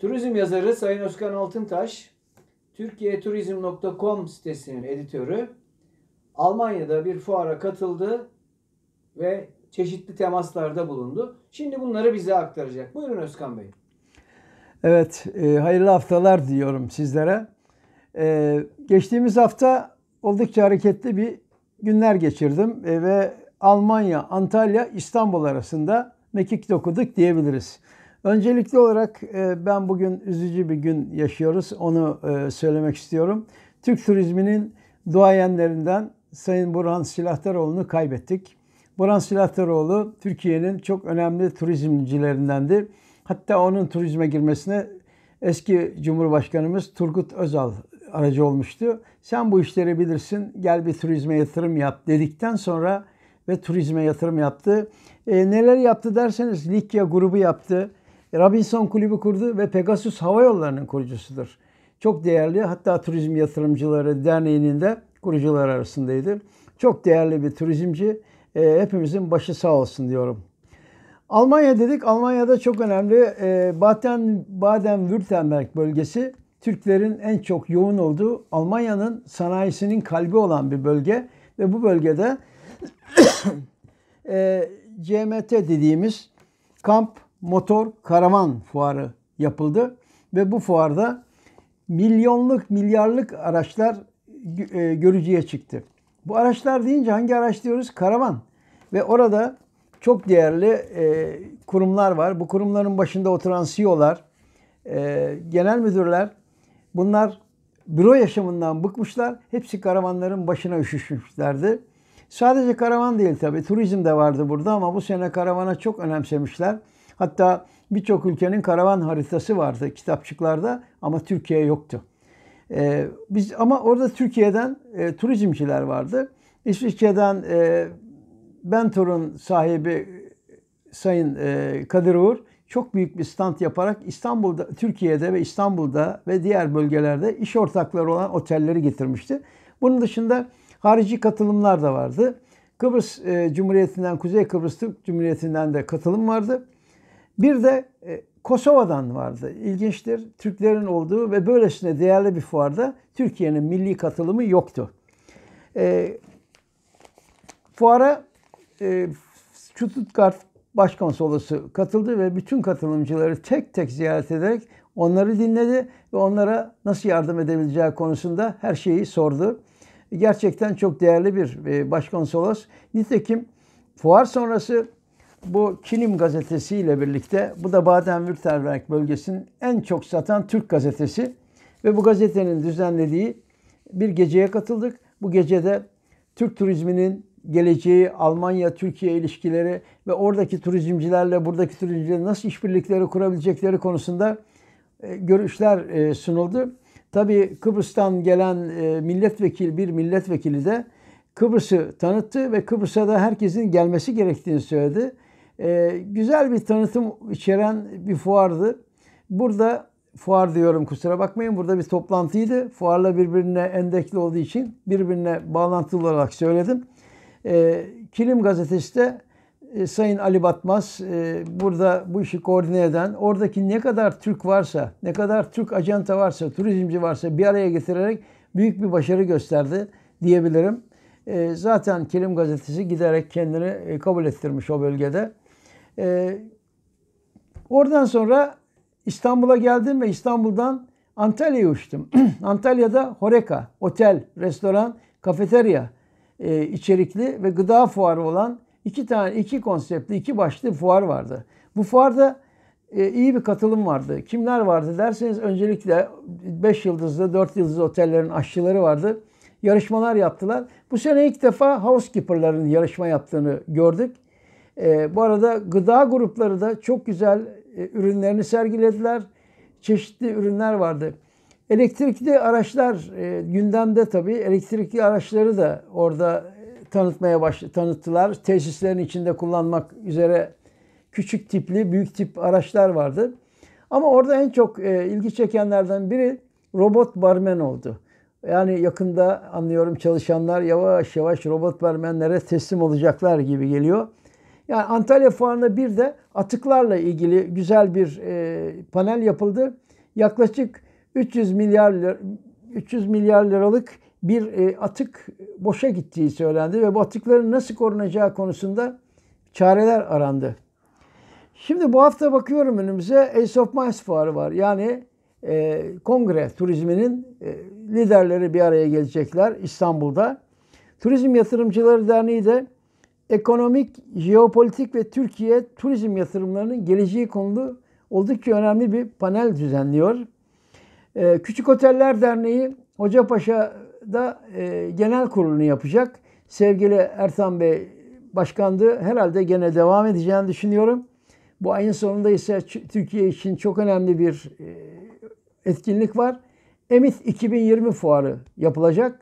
Turizm yazarı Sayın Özkan Altıntaş, Türkiyeturizm.com sitesinin editörü, Almanya'da bir fuara katıldı ve çeşitli temaslarda bulundu. Şimdi bunları bize aktaracak. Buyurun Özkan Bey. Evet, e, hayırlı haftalar diyorum sizlere. E, geçtiğimiz hafta oldukça hareketli bir günler geçirdim e, ve Almanya, Antalya, İstanbul arasında mekik dokuduk diyebiliriz. Öncelikli olarak e, ben bugün üzücü bir gün yaşıyoruz. Onu e, söylemek istiyorum. Türk turizminin duayenlerinden Sayın Burhan Silahtaroğlu'nu kaybettik. Burhan Silahtaroğlu Türkiye'nin çok önemli turizmcilerindendir. Hatta onun turizme girmesine eski Cumhurbaşkanımız Turgut Özal aracı olmuştu. Sen bu işleri bilirsin gel bir turizme yatırım yap dedikten sonra ve turizme yatırım yaptı. E, neler yaptı derseniz Likya grubu yaptı. Robinson Kulübü kurdu ve Pegasus Hava Yolları'nın kurucusudur. Çok değerli hatta Turizm Yatırımcıları Derneği'nin de kurucular arasındaydı. Çok değerli bir turizmci. E, hepimizin başı sağ olsun diyorum. Almanya dedik. Almanya'da çok önemli. E, Baden, Baden-Württemberg bölgesi Türklerin en çok yoğun olduğu Almanya'nın sanayisinin kalbi olan bir bölge. Ve bu bölgede e, CMT dediğimiz kamp motor karavan fuarı yapıldı ve bu fuarda milyonluk milyarlık araçlar e, görücüye çıktı. Bu araçlar deyince hangi araç diyoruz? Karavan. Ve orada çok değerli e, kurumlar var. Bu kurumların başında oturan CEO'lar, e, genel müdürler bunlar büro yaşamından bıkmışlar. Hepsi karavanların başına üşüşmüşlerdi. Sadece karavan değil tabii. Turizm de vardı burada ama bu sene karavana çok önemsemişler. Hatta birçok ülkenin karavan haritası vardı kitapçıklarda ama Türkiye yoktu. E, biz ama orada Türkiye'den e, turizmciler vardı. İsviçre'den e, Bentor'un sahibi e, Sayın e, Kadir Uğur çok büyük bir stand yaparak İstanbul'da, Türkiye'de ve İstanbul'da ve diğer bölgelerde iş ortakları olan otelleri getirmişti. Bunun dışında harici katılımlar da vardı. Kıbrıs e, Cumhuriyeti'nden, Kuzey Kıbrıs Türk Cumhuriyeti'nden de katılım vardı. Bir de e, Kosova'dan vardı. İlginçtir. Türklerin olduğu ve böylesine değerli bir fuarda Türkiye'nin milli katılımı yoktu. E, fuara e, Stuttgart Başkonsolosu katıldı ve bütün katılımcıları tek tek ziyaret ederek onları dinledi ve onlara nasıl yardım edebileceği konusunda her şeyi sordu. Gerçekten çok değerli bir e, başkonsolos. Nitekim fuar sonrası bu Kilim gazetesi ile birlikte bu da Baden-Württemberg bölgesinin en çok satan Türk gazetesi ve bu gazetenin düzenlediği bir geceye katıldık. Bu gecede Türk turizminin geleceği, Almanya-Türkiye ilişkileri ve oradaki turizmcilerle buradaki turizmcilerin nasıl işbirlikleri kurabilecekleri konusunda e, görüşler e, sunuldu. Tabii Kıbrıs'tan gelen e, milletvekili bir milletvekili de Kıbrıs'ı tanıttı ve Kıbrıs'a da herkesin gelmesi gerektiğini söyledi. E, güzel bir tanıtım içeren bir fuardı. Burada fuar diyorum kusura bakmayın. Burada bir toplantıydı. Fuarla birbirine endekli olduğu için birbirine bağlantılı olarak söyledim. E, Kilim gazetesi de e, Sayın Ali Batmaz e, burada bu işi koordine eden, oradaki ne kadar Türk varsa, ne kadar Türk ajanta varsa, turizmci varsa bir araya getirerek büyük bir başarı gösterdi diyebilirim. E, zaten Kilim gazetesi giderek kendini e, kabul ettirmiş o bölgede. E, oradan sonra İstanbul'a geldim ve İstanbul'dan Antalya'ya uçtum. Antalya'da Horeca, otel, restoran, kafeterya e, içerikli ve gıda fuarı olan iki tane iki konseptli, iki başlı fuar vardı. Bu fuarda e, iyi bir katılım vardı. Kimler vardı derseniz öncelikle 5 yıldızlı, 4 yıldızlı otellerin aşçıları vardı. Yarışmalar yaptılar. Bu sene ilk defa housekeeper'ların yarışma yaptığını gördük. E, bu arada gıda grupları da çok güzel e, ürünlerini sergilediler. Çeşitli ürünler vardı. Elektrikli araçlar e, gündemde tabii. Elektrikli araçları da orada e, tanıtmaya başladı, tanıttılar. Tesislerin içinde kullanmak üzere küçük tipli, büyük tip araçlar vardı. Ama orada en çok e, ilgi çekenlerden biri robot barmen oldu. Yani yakında anlıyorum çalışanlar yavaş yavaş robot barmenlere teslim olacaklar gibi geliyor. Yani Antalya Fuarı'nda bir de atıklarla ilgili güzel bir e, panel yapıldı. Yaklaşık 300 milyar 300 milyar liralık bir e, atık boşa gittiği söylendi ve bu atıkların nasıl korunacağı konusunda çareler arandı. Şimdi bu hafta bakıyorum önümüze Ace of Mice fuarı var. Yani e, kongre turizminin e, liderleri bir araya gelecekler İstanbul'da. Turizm Yatırımcıları Derneği de ekonomik, jeopolitik ve Türkiye turizm yatırımlarının geleceği konulu oldukça önemli bir panel düzenliyor. Ee, Küçük Oteller Derneği Hocapaşa'da e, genel kurulunu yapacak. Sevgili Ertan Bey başkandı. Herhalde gene devam edeceğini düşünüyorum. Bu ayın sonunda ise Türkiye için çok önemli bir e, etkinlik var. EMİT 2020 fuarı yapılacak.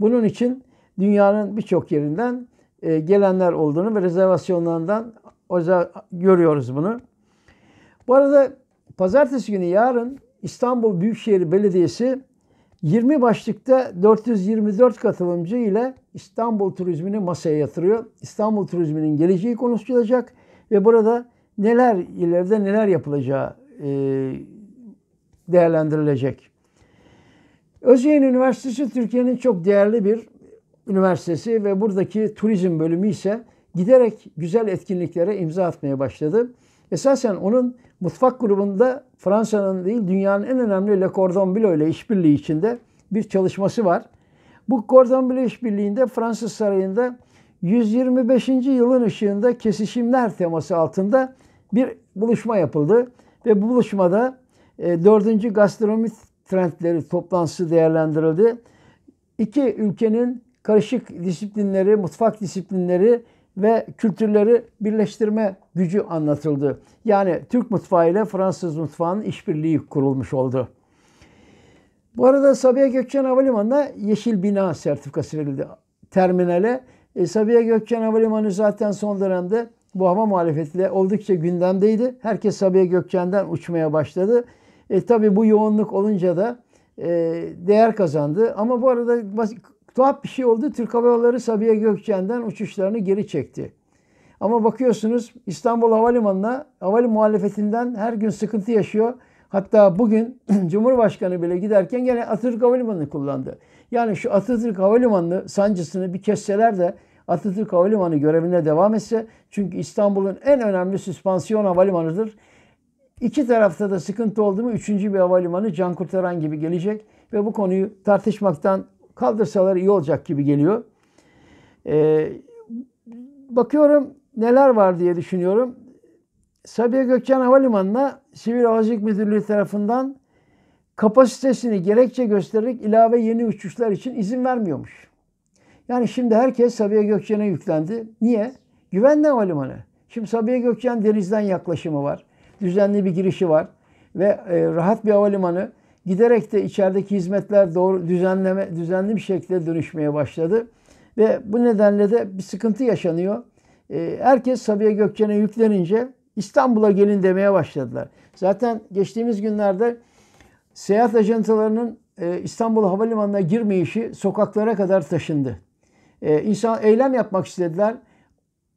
Bunun için dünyanın birçok yerinden e, gelenler olduğunu ve rezervasyonlarından görüyoruz bunu. Bu arada pazartesi günü yarın İstanbul Büyükşehir Belediyesi 20 başlıkta 424 katılımcı ile İstanbul turizmini masaya yatırıyor. İstanbul turizminin geleceği konuşulacak ve burada neler ileride neler yapılacağı e, değerlendirilecek. Özyeğin Üniversitesi Türkiye'nin çok değerli bir Üniversitesi ve buradaki turizm bölümü ise giderek güzel etkinliklere imza atmaya başladı. Esasen onun mutfak grubunda Fransa'nın değil dünyanın en önemli Le Cordon Bleu ile işbirliği içinde bir çalışması var. Bu Cordon Bleu işbirliğinde Fransız Sarayı'nda 125. yılın ışığında kesişimler teması altında bir buluşma yapıldı. Ve bu buluşmada 4. E, gastronomi trendleri toplantısı değerlendirildi. İki ülkenin karışık disiplinleri, mutfak disiplinleri ve kültürleri birleştirme gücü anlatıldı. Yani Türk mutfağı ile Fransız mutfağının işbirliği kurulmuş oldu. Bu arada Sabiha Gökçen Havalimanı'na yeşil bina sertifikası verildi terminale. E, Sabiha Gökçen Havalimanı zaten son dönemde bu hava muhalefetiyle oldukça gündemdeydi. Herkes Sabiha Gökçen'den uçmaya başladı. E, tabii bu yoğunluk olunca da e, değer kazandı. Ama bu arada Tuhaf bir şey oldu. Türk Hava Yolları Sabiha Gökçen'den uçuşlarını geri çekti. Ama bakıyorsunuz İstanbul Havalimanı'na havali muhalefetinden her gün sıkıntı yaşıyor. Hatta bugün Cumhurbaşkanı bile giderken gene Atatürk havalimanını kullandı. Yani şu Atatürk Havalimanı sancısını bir kesseler de Atatürk Havalimanı görevine devam etse çünkü İstanbul'un en önemli süspansiyon havalimanıdır. İki tarafta da sıkıntı oldu mu üçüncü bir havalimanı can kurtaran gibi gelecek ve bu konuyu tartışmaktan kaldırsalar iyi olacak gibi geliyor. Ee, bakıyorum neler var diye düşünüyorum. Sabiha Gökçen Havalimanı'na Sivil Havacılık Müdürlüğü tarafından kapasitesini gerekçe göstererek ilave yeni uçuşlar için izin vermiyormuş. Yani şimdi herkes Sabiha Gökçen'e yüklendi. Niye? Güvenli havalimanı. Şimdi Sabiha Gökçen denizden yaklaşımı var. Düzenli bir girişi var. Ve e, rahat bir havalimanı. Giderek de içerideki hizmetler doğru düzenleme düzenli bir şekilde dönüşmeye başladı ve bu nedenle de bir sıkıntı yaşanıyor. E, herkes Sabiha Gökçen'e yüklenince İstanbul'a gelin demeye başladılar. Zaten geçtiğimiz günlerde seyahat ajantalarının e, İstanbul Havalimanı'na girmeyişi sokaklara kadar taşındı. E, insan eylem yapmak istediler.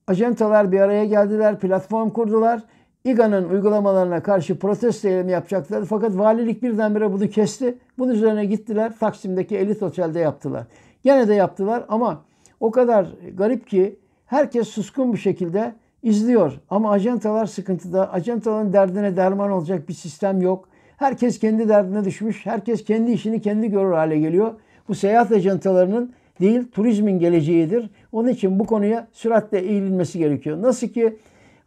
Ajantalar bir araya geldiler, platform kurdular İGA'nın uygulamalarına karşı protesto eylemi yapacaklardı Fakat valilik birdenbire bunu kesti. Bunun üzerine gittiler Taksim'deki elit otelde yaptılar. Gene de yaptılar ama o kadar garip ki herkes suskun bir şekilde izliyor. Ama ajantalar sıkıntıda. Ajantaların derdine derman olacak bir sistem yok. Herkes kendi derdine düşmüş. Herkes kendi işini kendi görür hale geliyor. Bu seyahat ajantalarının değil turizmin geleceğidir. Onun için bu konuya süratle eğilinmesi gerekiyor. Nasıl ki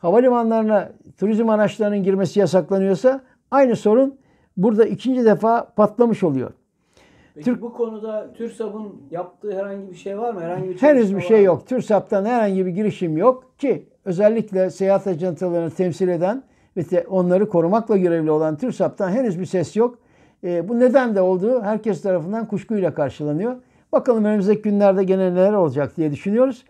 havalimanlarına turizm araçlarının girmesi yasaklanıyorsa aynı sorun burada ikinci defa patlamış oluyor. Peki Türk, bu konuda TÜRSAP'ın yaptığı herhangi bir şey var mı? Herhangi bir henüz bir şey yok. TÜRSAP'tan herhangi bir girişim yok ki özellikle seyahat ajantalarını temsil eden ve onları korumakla görevli olan TÜRSAP'tan henüz bir ses yok. E, bu neden de olduğu herkes tarafından kuşkuyla karşılanıyor. Bakalım önümüzdeki günlerde gene neler olacak diye düşünüyoruz.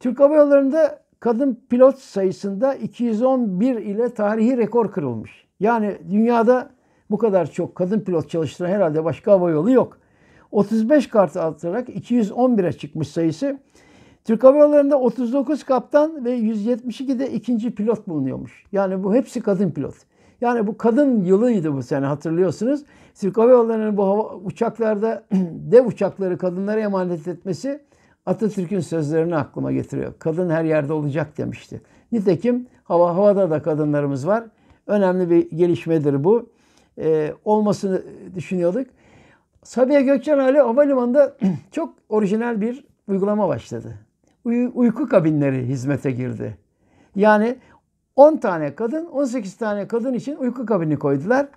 Türk Hava Yolları'nda kadın pilot sayısında 211 ile tarihi rekor kırılmış. Yani dünyada bu kadar çok kadın pilot çalıştıran herhalde başka hava yolu yok. 35 kartı artarak 211'e çıkmış sayısı. Türk Hava Yolları'nda 39 kaptan ve 172'de ikinci pilot bulunuyormuş. Yani bu hepsi kadın pilot. Yani bu kadın yılıydı bu sene hatırlıyorsunuz. Türk Hava Yolları'nın bu hava, uçaklarda dev uçakları kadınlara emanet etmesi Atatürk'ün sözlerini aklıma getiriyor. Kadın her yerde olacak demişti. Nitekim hava havada da kadınlarımız var. Önemli bir gelişmedir bu. Ee, olmasını düşünüyorduk. Sabiha Gökçen hali havalimanında çok orijinal bir uygulama başladı. Uy- uyku kabinleri hizmete girdi. Yani 10 tane kadın, 18 tane kadın için uyku kabini koydular.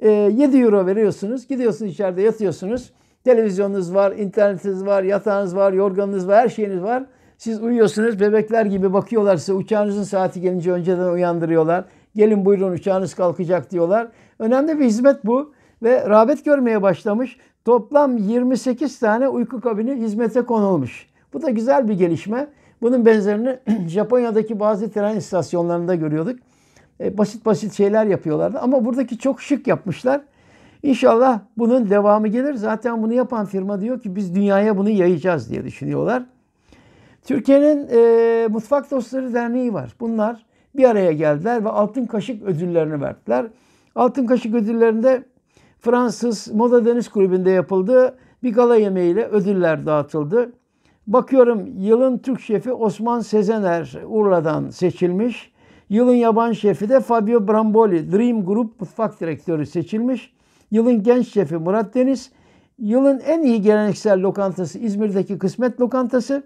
E, ee, 7 euro veriyorsunuz. Gidiyorsunuz içeride yatıyorsunuz. Televizyonunuz var, internetiniz var, yatağınız var, yorganınız var, her şeyiniz var. Siz uyuyorsunuz, bebekler gibi bakıyorlar size. Uçağınızın saati gelince önceden uyandırıyorlar. Gelin buyurun uçağınız kalkacak diyorlar. Önemli bir hizmet bu ve rağbet görmeye başlamış. Toplam 28 tane uyku kabini hizmete konulmuş. Bu da güzel bir gelişme. Bunun benzerini Japonya'daki bazı tren istasyonlarında görüyorduk. E, basit basit şeyler yapıyorlardı ama buradaki çok şık yapmışlar. İnşallah bunun devamı gelir. Zaten bunu yapan firma diyor ki biz dünyaya bunu yayacağız diye düşünüyorlar. Türkiye'nin e, Mutfak Dostları Derneği var. Bunlar bir araya geldiler ve Altın Kaşık ödüllerini verdiler. Altın Kaşık ödüllerinde Fransız Moda Deniz Kulübü'nde yapıldı. Bir gala yemeğiyle ödüller dağıtıldı. Bakıyorum yılın Türk şefi Osman Sezener Urla'dan seçilmiş. Yılın yabancı şefi de Fabio Bramboli Dream Group mutfak direktörü seçilmiş. Yılın genç şefi Murat Deniz. Yılın en iyi geleneksel lokantası İzmir'deki Kısmet Lokantası.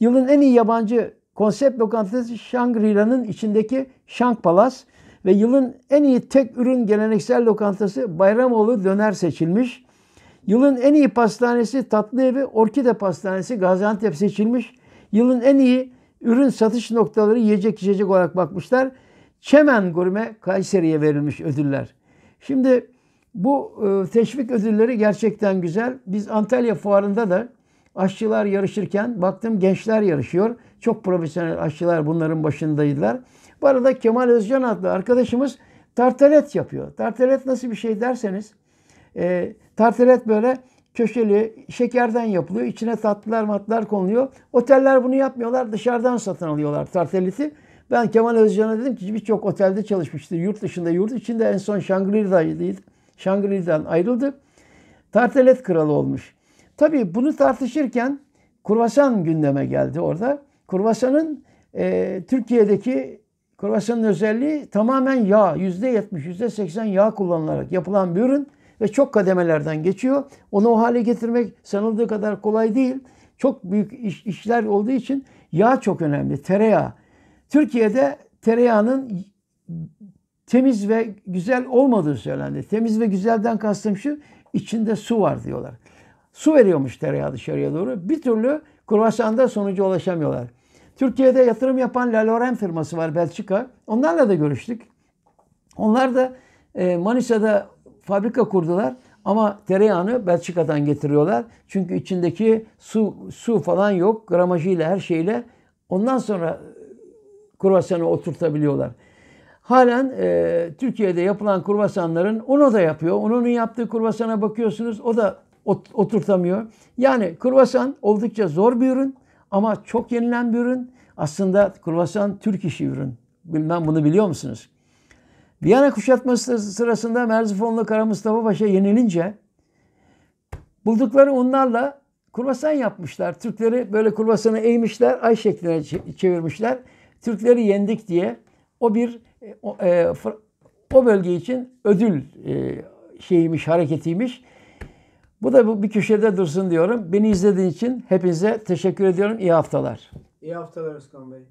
Yılın en iyi yabancı konsept lokantası Shangri-La'nın içindeki Şank Palace Ve yılın en iyi tek ürün geleneksel lokantası Bayramoğlu Döner seçilmiş. Yılın en iyi pastanesi Tatlı Evi Orkide Pastanesi Gaziantep seçilmiş. Yılın en iyi ürün satış noktaları yiyecek içecek olarak bakmışlar. Çemen Gurme Kayseri'ye verilmiş ödüller. Şimdi bu e, teşvik ödülleri gerçekten güzel. Biz Antalya Fuarı'nda da aşçılar yarışırken baktım gençler yarışıyor. Çok profesyonel aşçılar bunların başındaydılar. Bu arada Kemal Özcan adlı arkadaşımız tartalet yapıyor. Tartalet nasıl bir şey derseniz e, tartalet böyle köşeli şekerden yapılıyor. İçine tatlılar matlar konuluyor. Oteller bunu yapmıyorlar. Dışarıdan satın alıyorlar tartaleti. Ben Kemal Özcan'a dedim ki birçok otelde çalışmıştı. Yurt dışında, yurt içinde en son Şangri-La'daydı. Şangri'den ayrıldı. Tartelet kralı olmuş. Tabii bunu tartışırken kurvasan gündeme geldi orada. Kurvasanın e, Türkiye'deki kurvasanın özelliği tamamen yağ. Yüzde yetmiş, yüzde seksen yağ kullanılarak yapılan bir ürün ve çok kademelerden geçiyor. Onu o hale getirmek sanıldığı kadar kolay değil. Çok büyük iş, işler olduğu için yağ çok önemli. Tereyağı. Türkiye'de tereyağının temiz ve güzel olmadığı söylendi. Temiz ve güzelden kastım şu, içinde su var diyorlar. Su veriyormuş tereyağı dışarıya doğru. Bir türlü kruvasanda sonuca ulaşamıyorlar. Türkiye'de yatırım yapan La Lorraine firması var Belçika. Onlarla da görüştük. Onlar da e, Manisa'da fabrika kurdular ama tereyağını Belçika'dan getiriyorlar. Çünkü içindeki su su falan yok. Gramajıyla her şeyle ondan sonra e, kruvasanı oturtabiliyorlar. Halen e, Türkiye'de yapılan kurvasanların onu da yapıyor. Onun yaptığı kurvasana bakıyorsunuz o da ot, oturtamıyor. Yani kurvasan oldukça zor bir ürün ama çok yenilen bir ürün. Aslında kurvasan Türk işi ürün. Bilmem bunu biliyor musunuz? Viyana kuşatması sırasında Merzifonlu Kara Mustafa Paşa yenilince buldukları onlarla kurvasan yapmışlar. Türkleri böyle kurvasanı eğmişler, ay şekline çevirmişler. Türkleri yendik diye o bir e, o, e, o bölge için ödül e, şeymiş, hareketiymiş. Bu da bir köşede dursun diyorum. Beni izlediğin için hepinize teşekkür ediyorum. İyi haftalar. İyi haftalar Özkan Bey.